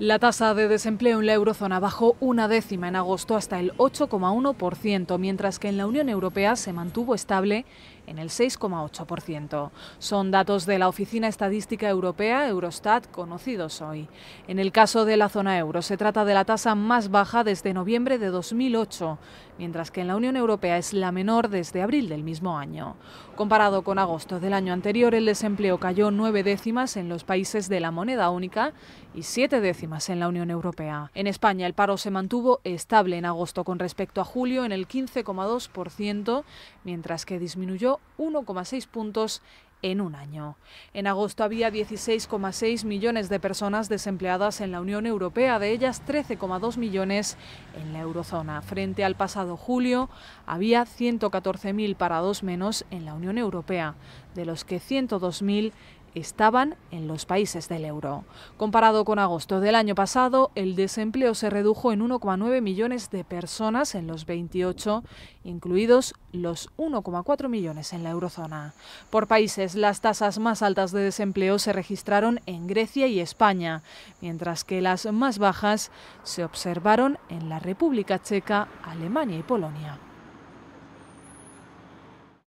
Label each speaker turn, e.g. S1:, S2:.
S1: La tasa de desempleo en la eurozona bajó una décima en agosto hasta el 8,1%, mientras que en la Unión Europea se mantuvo estable en el 6,8%. Son datos de la Oficina Estadística Europea, Eurostat, conocidos hoy. En el caso de la zona euro, se trata de la tasa más baja desde noviembre de 2008, mientras que en la Unión Europea es la menor desde abril del mismo año. Comparado con agosto del año anterior, el desempleo cayó nueve décimas en los países de la moneda única y siete décimas en la Unión Europea. En España, el paro se mantuvo estable en agosto con respecto a julio en el 15,2%, mientras que disminuyó 1,6 puntos en un año. En agosto había 16,6 millones de personas desempleadas en la Unión Europea, de ellas 13,2 millones en la eurozona. Frente al pasado julio, había 114.000 parados menos en la Unión Europea, de los que 102.000 estaban en los países del euro. Comparado con agosto del año pasado, el desempleo se redujo en 1,9 millones de personas en los 28, incluidos los 1,4 millones en la eurozona. Por países, las tasas más altas de desempleo se registraron en Grecia y España, mientras que las más bajas se observaron en la República Checa, Alemania y Polonia.